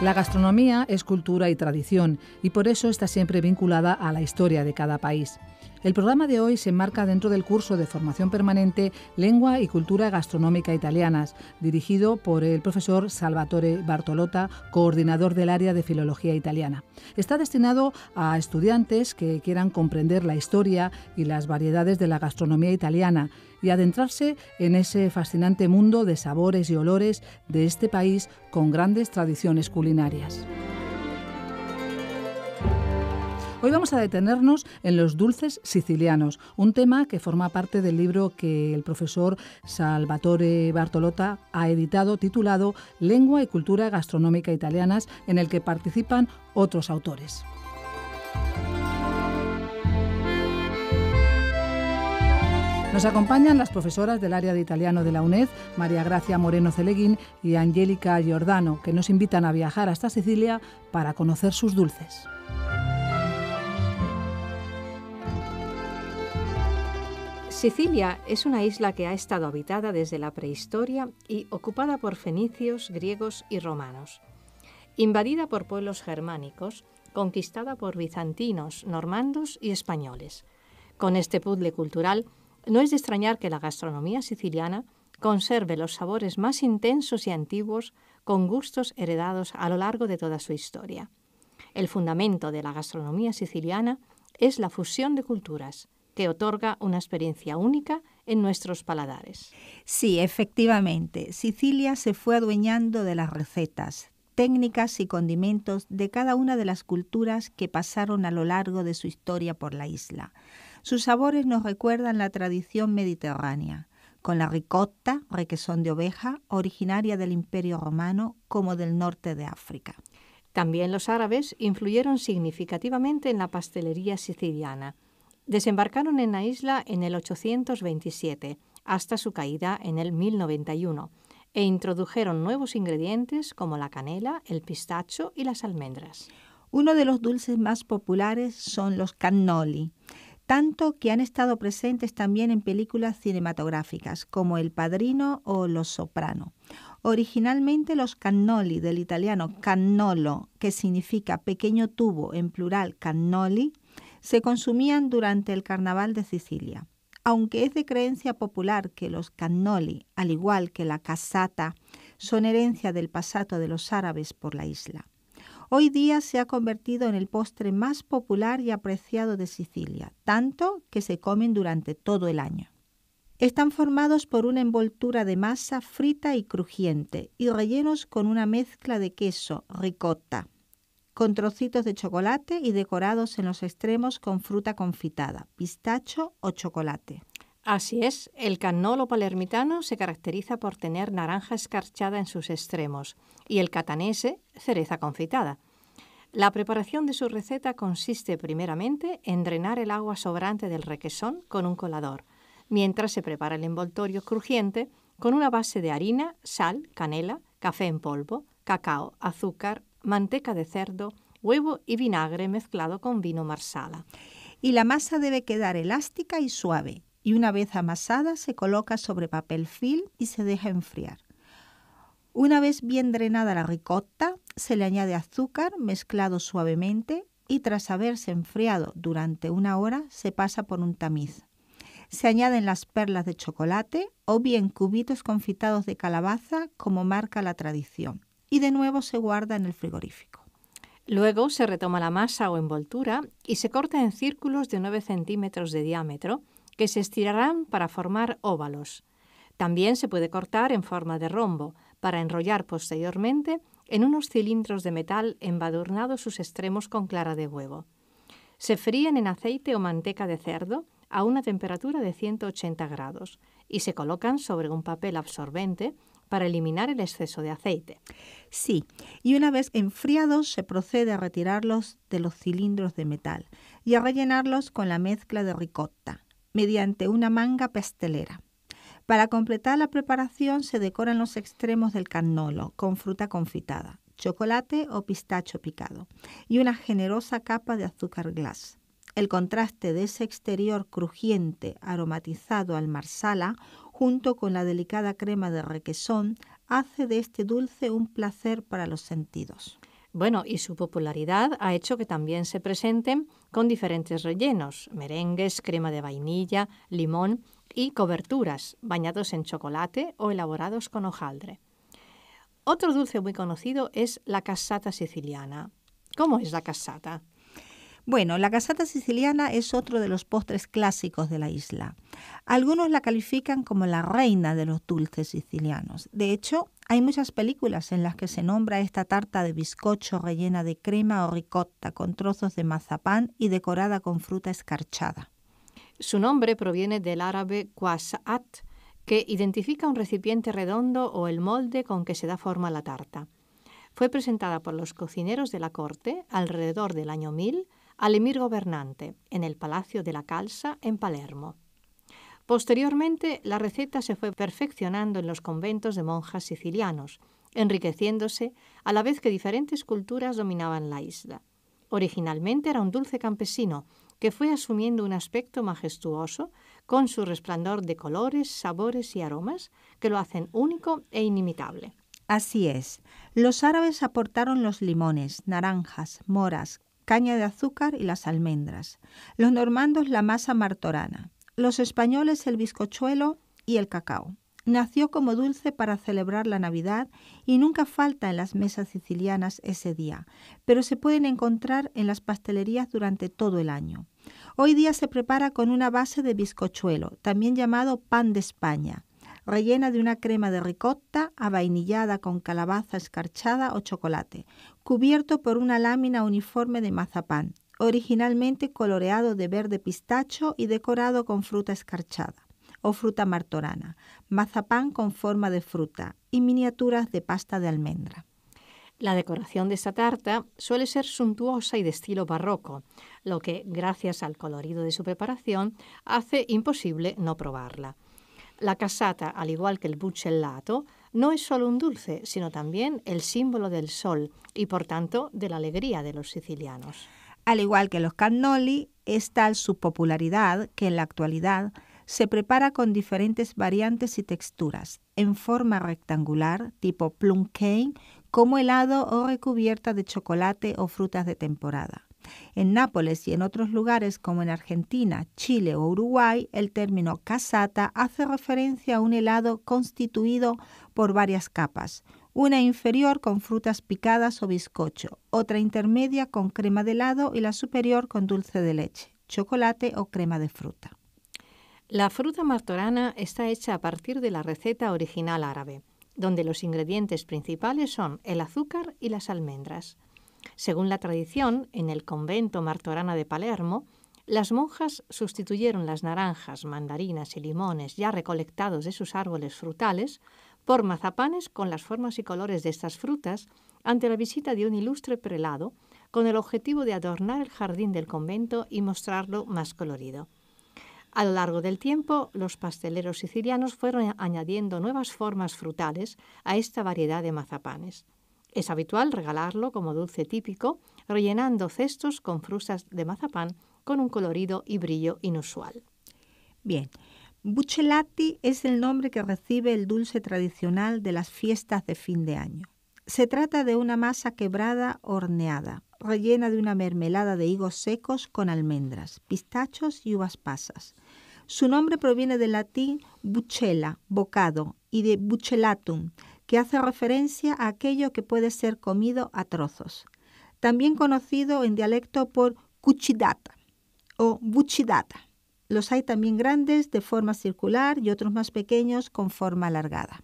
La gastronomía es cultura y tradición y por eso está siempre vinculada a la historia de cada país. El programa de hoy se enmarca dentro del curso de formación permanente Lengua y Cultura Gastronómica Italianas, dirigido por el profesor Salvatore Bartolotta, coordinador del área de Filología Italiana. Está destinado a estudiantes que quieran comprender la historia y las variedades de la gastronomía italiana y adentrarse en ese fascinante mundo de sabores y olores de este país con grandes tradiciones culinarias. Hoy vamos a detenernos en los dulces sicilianos, un tema que forma parte del libro que el profesor Salvatore Bartolotta ha editado titulado Lengua y cultura gastronómica italianas, en el que participan otros autores. Nos acompañan las profesoras del área de italiano de la UNED, María Gracia Moreno Celeguín y Angélica Giordano, que nos invitan a viajar hasta Sicilia para conocer sus dulces. Sicilia es una isla que ha estado habitada desde la prehistoria y ocupada por fenicios, griegos y romanos. Invadida por pueblos germánicos, conquistada por bizantinos, normandos y españoles. Con este puzzle cultural, no es de extrañar que la gastronomía siciliana conserve los sabores más intensos y antiguos con gustos heredados a lo largo de toda su historia. El fundamento de la gastronomía siciliana es la fusión de culturas, que otorga una experiencia única en nuestros paladares. Sí, efectivamente, Sicilia se fue adueñando de las recetas, técnicas y condimentos de cada una de las culturas que pasaron a lo largo de su historia por la isla. Sus sabores nos recuerdan la tradición mediterránea, con la ricotta, requesón de oveja, originaria del Imperio Romano como del norte de África. También los árabes influyeron significativamente en la pastelería siciliana Desembarcaron en la isla en el 827, hasta su caída en el 1091, e introdujeron nuevos ingredientes como la canela, el pistacho y las almendras. Uno de los dulces más populares son los cannoli, tanto que han estado presentes también en películas cinematográficas como El Padrino o Los Soprano. Originalmente los cannoli del italiano cannolo, que significa pequeño tubo en plural cannoli, se consumían durante el carnaval de Sicilia. Aunque es de creencia popular que los cannoli, al igual que la casata, son herencia del pasado de los árabes por la isla. Hoy día se ha convertido en el postre más popular y apreciado de Sicilia, tanto que se comen durante todo el año. Están formados por una envoltura de masa frita y crujiente y rellenos con una mezcla de queso, ricotta, con trocitos de chocolate y decorados en los extremos con fruta confitada, pistacho o chocolate. Así es, el cannolo palermitano se caracteriza por tener naranja escarchada en sus extremos y el catanese cereza confitada. La preparación de su receta consiste primeramente en drenar el agua sobrante del requesón con un colador, mientras se prepara el envoltorio crujiente con una base de harina, sal, canela, café en polvo, cacao, azúcar, manteca de cerdo, huevo y vinagre mezclado con vino marsala. Y la masa debe quedar elástica y suave, y una vez amasada se coloca sobre papel film y se deja enfriar. Una vez bien drenada la ricotta, se le añade azúcar mezclado suavemente y tras haberse enfriado durante una hora se pasa por un tamiz. Se añaden las perlas de chocolate o bien cubitos confitados de calabaza como marca la tradición y de nuevo se guarda en el frigorífico. Luego se retoma la masa o envoltura y se corta en círculos de 9 centímetros de diámetro que se estirarán para formar óvalos. También se puede cortar en forma de rombo para enrollar posteriormente en unos cilindros de metal embadurnados sus extremos con clara de huevo. Se fríen en aceite o manteca de cerdo a una temperatura de 180 grados y se colocan sobre un papel absorbente para eliminar el exceso de aceite. Sí, y una vez enfriados se procede a retirarlos de los cilindros de metal y a rellenarlos con la mezcla de ricotta, mediante una manga pastelera. Para completar la preparación se decoran los extremos del cannolo... con fruta confitada, chocolate o pistacho picado y una generosa capa de azúcar glas. El contraste de ese exterior crujiente aromatizado al marsala junto con la delicada crema de requesón, hace de este dulce un placer para los sentidos. Bueno, y su popularidad ha hecho que también se presenten con diferentes rellenos, merengues, crema de vainilla, limón y coberturas, bañados en chocolate o elaborados con hojaldre. Otro dulce muy conocido es la cassata siciliana. ¿Cómo es la cassata? Bueno, la casata siciliana es otro de los postres clásicos de la isla. Algunos la califican como la reina de los dulces sicilianos. De hecho, hay muchas películas en las que se nombra esta tarta de bizcocho rellena de crema o ricotta con trozos de mazapán y decorada con fruta escarchada. Su nombre proviene del árabe quasat, que identifica un recipiente redondo o el molde con que se da forma la tarta. Fue presentada por los cocineros de la corte alrededor del año 1000 al emir gobernante en el Palacio de la Calza en Palermo. Posteriormente, la receta se fue perfeccionando en los conventos de monjas sicilianos, enriqueciéndose a la vez que diferentes culturas dominaban la isla. Originalmente era un dulce campesino que fue asumiendo un aspecto majestuoso con su resplandor de colores, sabores y aromas que lo hacen único e inimitable. Así es, los árabes aportaron los limones, naranjas, moras, caña de azúcar y las almendras, los normandos la masa martorana, los españoles el bizcochuelo y el cacao. Nació como dulce para celebrar la Navidad y nunca falta en las mesas sicilianas ese día, pero se pueden encontrar en las pastelerías durante todo el año. Hoy día se prepara con una base de bizcochuelo, también llamado pan de España, rellena de una crema de ricotta avainillada con calabaza escarchada o chocolate, cubierto por una lámina uniforme de mazapán, originalmente coloreado de verde pistacho y decorado con fruta escarchada o fruta martorana, mazapán con forma de fruta y miniaturas de pasta de almendra. La decoración de esta tarta suele ser suntuosa y de estilo barroco, lo que, gracias al colorido de su preparación, hace imposible no probarla. La casata, al igual que el buccellato, no es solo un dulce, sino también el símbolo del sol y por tanto de la alegría de los sicilianos. Al igual que los cannoli, es tal su popularidad que en la actualidad se prepara con diferentes variantes y texturas, en forma rectangular, tipo plum cane, como helado o recubierta de chocolate o frutas de temporada. En Nápoles y en otros lugares como en Argentina, Chile o Uruguay, el término casata hace referencia a un helado constituido por varias capas. Una inferior con frutas picadas o bizcocho, otra intermedia con crema de helado y la superior con dulce de leche, chocolate o crema de fruta. La fruta martorana está hecha a partir de la receta original árabe, donde los ingredientes principales son el azúcar y las almendras. Según la tradición, en el convento martorana de Palermo, las monjas sustituyeron las naranjas, mandarinas y limones ya recolectados de sus árboles frutales por mazapanes con las formas y colores de estas frutas ante la visita de un ilustre prelado con el objetivo de adornar el jardín del convento y mostrarlo más colorido. A lo largo del tiempo, los pasteleros sicilianos fueron añadiendo nuevas formas frutales a esta variedad de mazapanes. Es habitual regalarlo como dulce típico, rellenando cestos con frusas de mazapán con un colorido y brillo inusual. Bien, Bucellati es el nombre que recibe el dulce tradicional de las fiestas de fin de año. Se trata de una masa quebrada horneada, rellena de una mermelada de higos secos con almendras, pistachos y uvas pasas. Su nombre proviene del latín buchela, bocado, y de bucellatum, que hace referencia a aquello que puede ser comido a trozos, también conocido en dialecto por cuchidata o buchidata. Los hay también grandes de forma circular y otros más pequeños con forma alargada.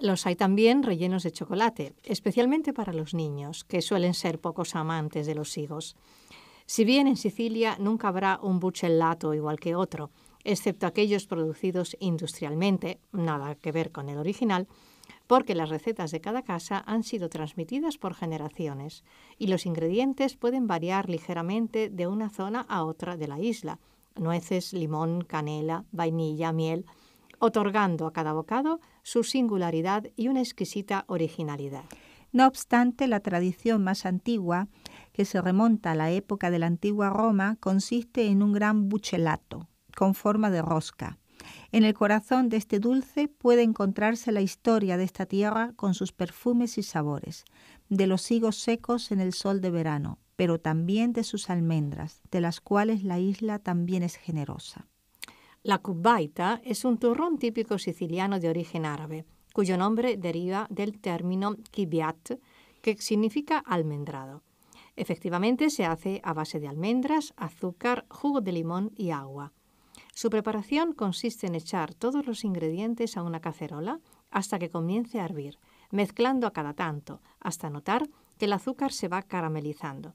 Los hay también rellenos de chocolate, especialmente para los niños, que suelen ser pocos amantes de los higos. Si bien en Sicilia nunca habrá un buchellato igual que otro, excepto aquellos producidos industrialmente, nada que ver con el original, porque las recetas de cada casa han sido transmitidas por generaciones y los ingredientes pueden variar ligeramente de una zona a otra de la isla, nueces, limón, canela, vainilla, miel, otorgando a cada bocado su singularidad y una exquisita originalidad. No obstante, la tradición más antigua, que se remonta a la época de la antigua Roma, consiste en un gran buchelato, con forma de rosca, en el corazón de este dulce puede encontrarse la historia de esta tierra con sus perfumes y sabores, de los higos secos en el sol de verano, pero también de sus almendras, de las cuales la isla también es generosa. La cubaita es un turrón típico siciliano de origen árabe, cuyo nombre deriva del término kibiat, que significa almendrado. Efectivamente, se hace a base de almendras, azúcar, jugo de limón y agua. Su preparación consiste en echar todos los ingredientes a una cacerola hasta que comience a hervir, mezclando a cada tanto, hasta notar que el azúcar se va caramelizando.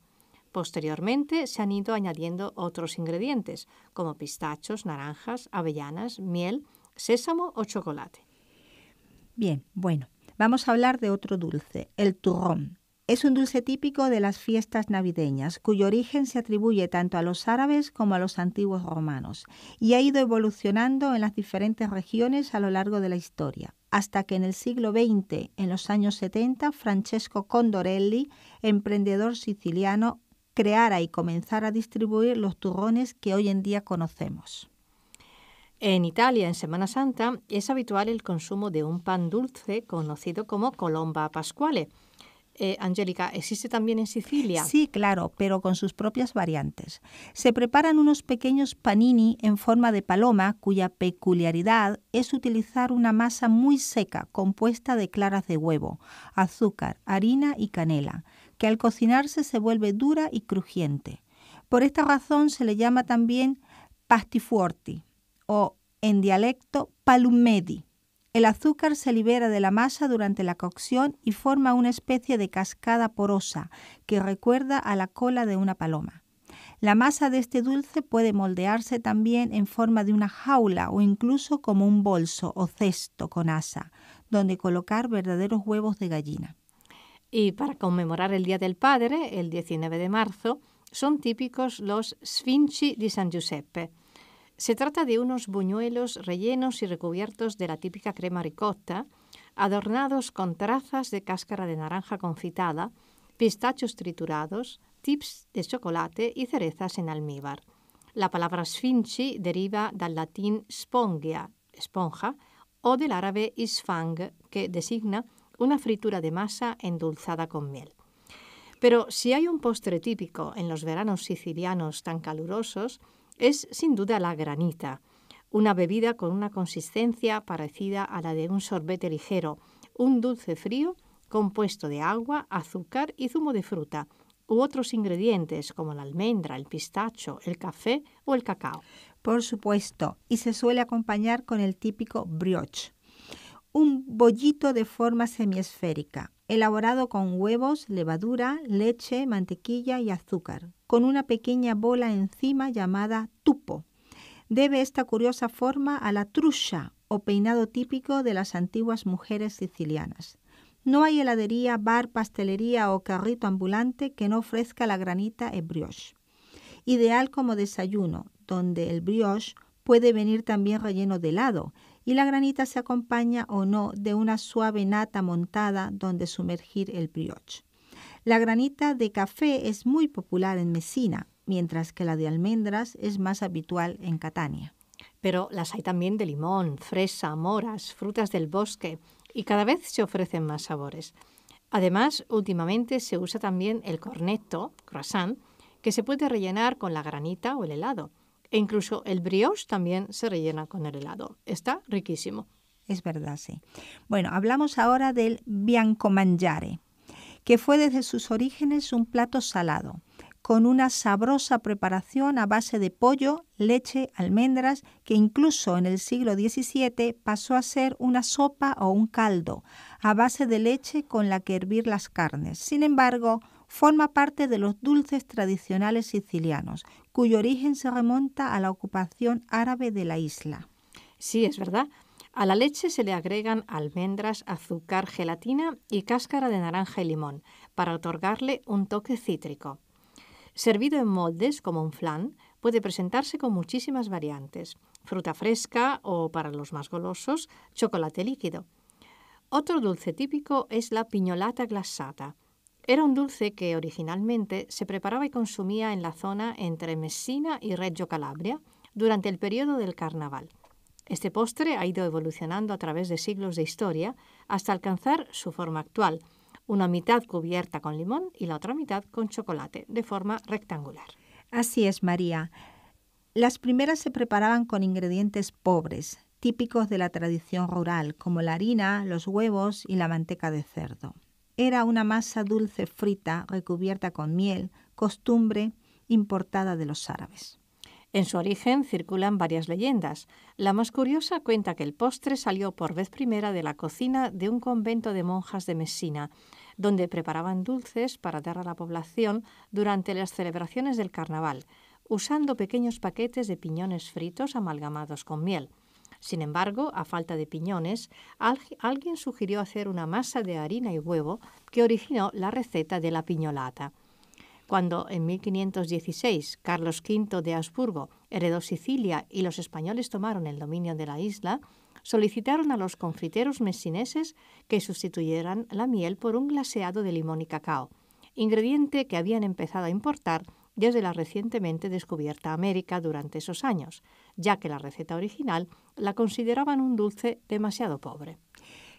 Posteriormente se han ido añadiendo otros ingredientes, como pistachos, naranjas, avellanas, miel, sésamo o chocolate. Bien, bueno, vamos a hablar de otro dulce, el turrón. Es un dulce típico de las fiestas navideñas, cuyo origen se atribuye tanto a los árabes como a los antiguos romanos, y ha ido evolucionando en las diferentes regiones a lo largo de la historia, hasta que en el siglo XX, en los años 70, Francesco Condorelli, emprendedor siciliano, creara y comenzara a distribuir los turrones que hoy en día conocemos. En Italia, en Semana Santa, es habitual el consumo de un pan dulce conocido como colomba pascuale, eh, Angélica, ¿existe también en Sicilia? Sí, claro, pero con sus propias variantes. Se preparan unos pequeños panini en forma de paloma, cuya peculiaridad es utilizar una masa muy seca compuesta de claras de huevo, azúcar, harina y canela, que al cocinarse se vuelve dura y crujiente. Por esta razón se le llama también pastifuorti o en dialecto palumedi el azúcar se libera de la masa durante la cocción y forma una especie de cascada porosa que recuerda a la cola de una paloma. La masa de este dulce puede moldearse también en forma de una jaula o incluso como un bolso o cesto con asa, donde colocar verdaderos huevos de gallina. Y para conmemorar el Día del Padre, el 19 de marzo, son típicos los sfinci di San Giuseppe, se trata de unos buñuelos rellenos y recubiertos de la típica crema ricotta, adornados con trazas de cáscara de naranja confitada, pistachos triturados, tips de chocolate y cerezas en almíbar. La palabra sfinci deriva del latín spongia, esponja, o del árabe isfang, que designa una fritura de masa endulzada con miel. Pero si hay un postre típico en los veranos sicilianos tan calurosos, es sin duda la granita, una bebida con una consistencia parecida a la de un sorbete ligero, un dulce frío compuesto de agua, azúcar y zumo de fruta, u otros ingredientes como la almendra, el pistacho, el café o el cacao. Por supuesto, y se suele acompañar con el típico brioche, un bollito de forma semiesférica, elaborado con huevos, levadura, leche, mantequilla y azúcar con una pequeña bola encima llamada tupo. Debe esta curiosa forma a la trucha o peinado típico de las antiguas mujeres sicilianas. No hay heladería, bar, pastelería o carrito ambulante que no ofrezca la granita e brioche. Ideal como desayuno, donde el brioche puede venir también relleno de helado y la granita se acompaña o no de una suave nata montada donde sumergir el brioche. La granita de café es muy popular en Messina, mientras que la de almendras es más habitual en Catania. Pero las hay también de limón, fresa, moras, frutas del bosque, y cada vez se ofrecen más sabores. Además, últimamente se usa también el cornetto, croissant, que se puede rellenar con la granita o el helado. E incluso el brioche también se rellena con el helado. Está riquísimo. Es verdad, sí. Bueno, hablamos ahora del bianco que fue desde sus orígenes un plato salado, con una sabrosa preparación a base de pollo, leche, almendras, que incluso en el siglo XVII pasó a ser una sopa o un caldo, a base de leche con la que hervir las carnes. Sin embargo, forma parte de los dulces tradicionales sicilianos, cuyo origen se remonta a la ocupación árabe de la isla. Sí, es verdad. A la leche se le agregan almendras, azúcar, gelatina y cáscara de naranja y limón para otorgarle un toque cítrico. Servido en moldes como un flan, puede presentarse con muchísimas variantes, fruta fresca o, para los más golosos, chocolate líquido. Otro dulce típico es la piñolata glassata. Era un dulce que originalmente se preparaba y consumía en la zona entre Messina y Reggio Calabria durante el periodo del carnaval. Este postre ha ido evolucionando a través de siglos de historia hasta alcanzar su forma actual, una mitad cubierta con limón y la otra mitad con chocolate, de forma rectangular. Así es, María. Las primeras se preparaban con ingredientes pobres, típicos de la tradición rural, como la harina, los huevos y la manteca de cerdo. Era una masa dulce frita recubierta con miel, costumbre importada de los árabes. En su origen circulan varias leyendas. La más curiosa cuenta que el postre salió por vez primera de la cocina de un convento de monjas de Messina, donde preparaban dulces para dar a la población durante las celebraciones del carnaval, usando pequeños paquetes de piñones fritos amalgamados con miel. Sin embargo, a falta de piñones, alguien sugirió hacer una masa de harina y huevo que originó la receta de la piñolata. Cuando en 1516 Carlos V de Habsburgo heredó Sicilia y los españoles tomaron el dominio de la isla, solicitaron a los confiteros mesineses que sustituyeran la miel por un glaseado de limón y cacao, ingrediente que habían empezado a importar desde la recientemente descubierta América durante esos años, ya que la receta original la consideraban un dulce demasiado pobre.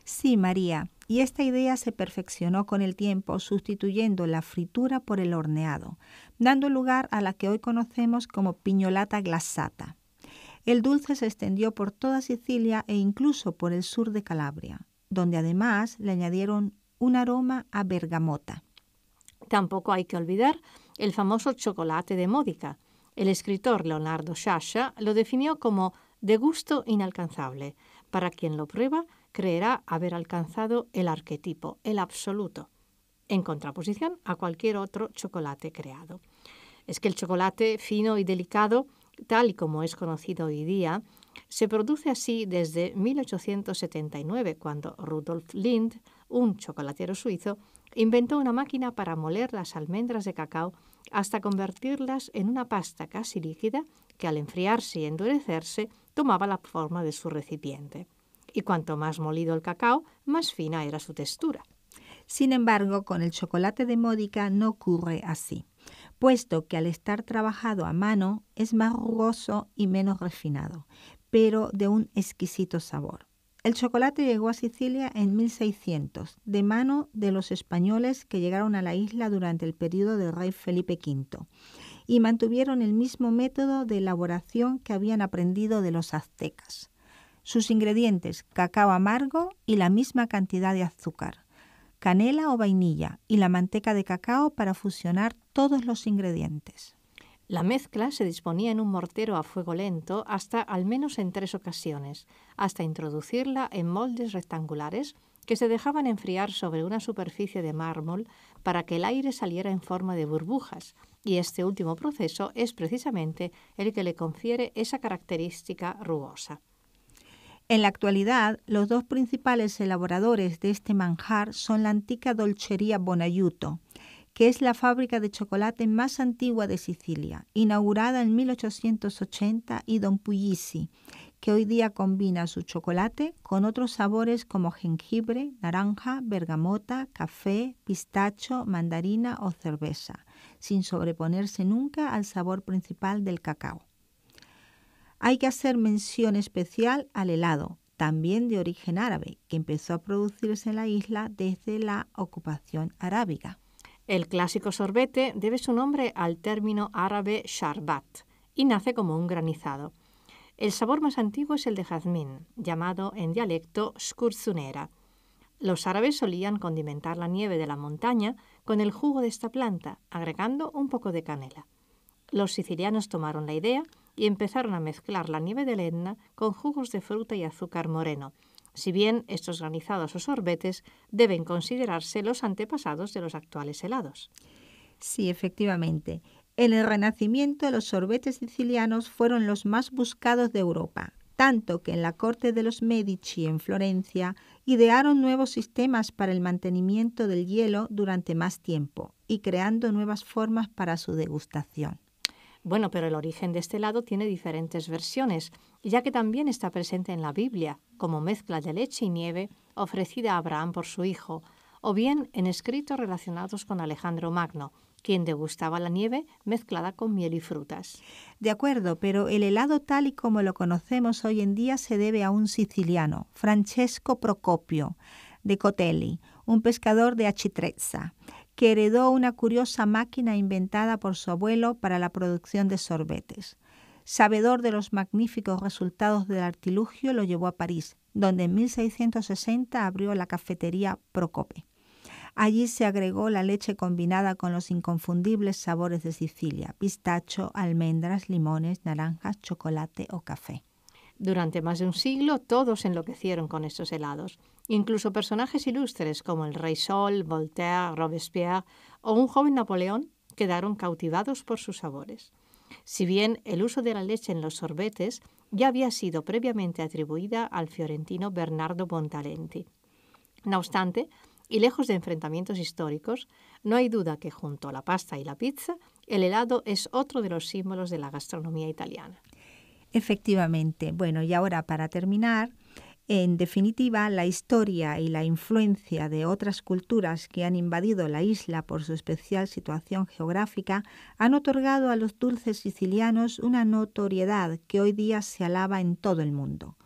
Sí, María, y esta idea se perfeccionó con el tiempo sustituyendo la fritura por el horneado, dando lugar a la que hoy conocemos como piñolata glasata. El dulce se extendió por toda Sicilia e incluso por el sur de Calabria, donde además le añadieron un aroma a bergamota. Tampoco hay que olvidar el famoso chocolate de Módica. El escritor Leonardo Sciascia lo definió como de gusto inalcanzable. Para quien lo prueba, creerá haber alcanzado el arquetipo, el absoluto, en contraposición a cualquier otro chocolate creado. Es que el chocolate fino y delicado, tal y como es conocido hoy día, se produce así desde 1879, cuando Rudolf Lind, un chocolatero suizo, inventó una máquina para moler las almendras de cacao hasta convertirlas en una pasta casi líquida que al enfriarse y endurecerse tomaba la forma de su recipiente y cuanto más molido el cacao, más fina era su textura. Sin embargo, con el chocolate de Módica no ocurre así, puesto que al estar trabajado a mano es más rugoso y menos refinado, pero de un exquisito sabor. El chocolate llegó a Sicilia en 1600, de mano de los españoles que llegaron a la isla durante el periodo del rey Felipe V, y mantuvieron el mismo método de elaboración que habían aprendido de los aztecas. Sus ingredientes, cacao amargo y la misma cantidad de azúcar, canela o vainilla y la manteca de cacao para fusionar todos los ingredientes. La mezcla se disponía en un mortero a fuego lento hasta al menos en tres ocasiones, hasta introducirla en moldes rectangulares que se dejaban enfriar sobre una superficie de mármol para que el aire saliera en forma de burbujas, y este último proceso es precisamente el que le confiere esa característica rugosa. En la actualidad, los dos principales elaboradores de este manjar son la antica Dolcería Bonaiuto, que es la fábrica de chocolate más antigua de Sicilia, inaugurada en 1880, y Don Puglisi, que hoy día combina su chocolate con otros sabores como jengibre, naranja, bergamota, café, pistacho, mandarina o cerveza, sin sobreponerse nunca al sabor principal del cacao. Hay que hacer mención especial al helado, también de origen árabe, que empezó a producirse en la isla desde la ocupación arábiga. El clásico sorbete debe su nombre al término árabe sharbat y nace como un granizado. El sabor más antiguo es el de jazmín, llamado en dialecto skurzunera. Los árabes solían condimentar la nieve de la montaña con el jugo de esta planta, agregando un poco de canela. Los sicilianos tomaron la idea y empezaron a mezclar la nieve de Etna con jugos de fruta y azúcar moreno, si bien estos granizados o sorbetes deben considerarse los antepasados de los actuales helados. Sí, efectivamente. En el Renacimiento los sorbetes sicilianos fueron los más buscados de Europa, tanto que en la corte de los Medici en Florencia idearon nuevos sistemas para el mantenimiento del hielo durante más tiempo y creando nuevas formas para su degustación. Bueno, pero el origen de este helado tiene diferentes versiones, ya que también está presente en la Biblia como mezcla de leche y nieve ofrecida a Abraham por su hijo, o bien en escritos relacionados con Alejandro Magno, quien degustaba la nieve mezclada con miel y frutas. De acuerdo, pero el helado tal y como lo conocemos hoy en día se debe a un siciliano, Francesco Procopio de Cotelli, un pescador de Achitrezza que heredó una curiosa máquina inventada por su abuelo para la producción de sorbetes. Sabedor de los magníficos resultados del artilugio, lo llevó a París, donde en 1660 abrió la cafetería Procope. Allí se agregó la leche combinada con los inconfundibles sabores de Sicilia, pistacho, almendras, limones, naranjas, chocolate o café. Durante más de un siglo todos enloquecieron con estos helados. Incluso personajes ilustres como el rey Sol, Voltaire, Robespierre o un joven Napoleón quedaron cautivados por sus sabores. Si bien el uso de la leche en los sorbetes ya había sido previamente atribuida al fiorentino Bernardo Bontalenti. No obstante, y lejos de enfrentamientos históricos, no hay duda que junto a la pasta y la pizza, el helado es otro de los símbolos de la gastronomía italiana. Efectivamente. Bueno, y ahora para terminar, en definitiva, la historia y la influencia de otras culturas que han invadido la isla por su especial situación geográfica han otorgado a los dulces sicilianos una notoriedad que hoy día se alaba en todo el mundo.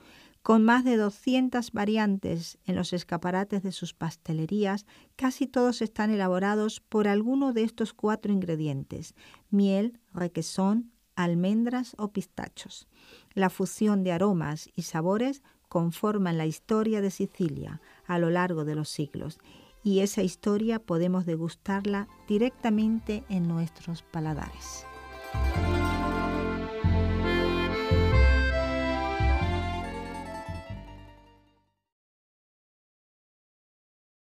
Con más de 200 variantes en los escaparates de sus pastelerías, casi todos están elaborados por alguno de estos cuatro ingredientes, miel, requesón, almendras o pistachos. La fusión de aromas y sabores conforman la historia de Sicilia a lo largo de los siglos y esa historia podemos degustarla directamente en nuestros paladares.